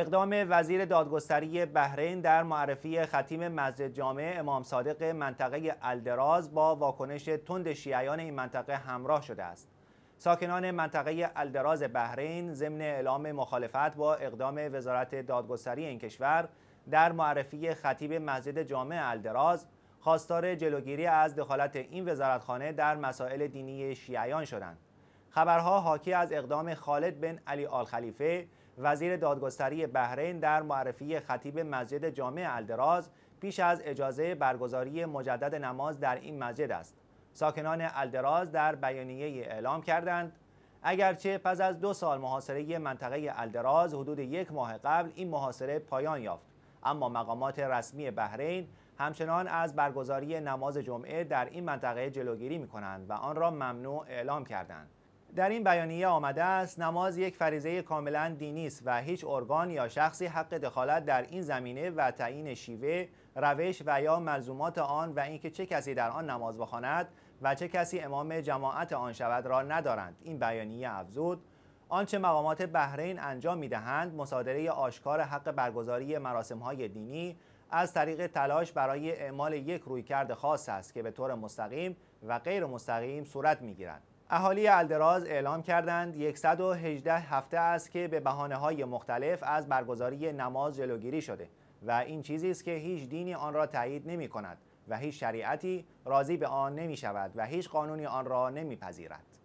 اقدام وزیر دادگستری بحرین در معرفی خطیم مسجد جامعه امام صادق منطقه الدراز با واکنش تند شیعیان این منطقه همراه شده است. ساکنان منطقه الدراز بحرین ضمن اعلام مخالفت با اقدام وزارت دادگستری این کشور در معرفی خطیب مسجد جامع الدراز خواستار جلوگیری از دخالت این وزارتخانه در مسائل دینی شیعیان شدند. خبرها حاکی از اقدام خالد بن علی آل خلیفه وزیر دادگستری بحرین در معرفی خطیب مسجد جامع الدراز پیش از اجازه برگزاری مجدد نماز در این مسجد است ساکنان الدراز در بیانیه اعلام کردند اگرچه پس از دو سال محاصره منطقه الدراز حدود یک ماه قبل این محاصره پایان یافت اما مقامات رسمی بحرین همچنان از برگزاری نماز جمعه در این منطقه جلوگیری می کنند و آن را ممنوع اعلام کردند در این بیانیه آمده است نماز یک فریضه کاملا دینی است و هیچ ارگان یا شخصی حق دخالت در این زمینه و تعیین شیوه، روش و یا ملزومات آن و اینکه چه کسی در آن نماز بخواند و چه کسی امام جماعت آن شود را ندارند. این بیانیه افزود آنچه مقامات بحرین انجام میدهند مصادره آشکار حق برگزاری مراسم های دینی از طریق تلاش برای اعمال یک رویکرد خاص است که به طور مستقیم و غیر مستقیم صورت میگیرد اهالی الدراز اعلام کردند 118 هفته است که به بحانه های مختلف از برگزاری نماز جلوگیری شده و این چیزی است که هیچ دینی آن را تایید نمی کند و هیچ شریعتی راضی به آن نمی شود و هیچ قانونی آن را نمی پذیرد.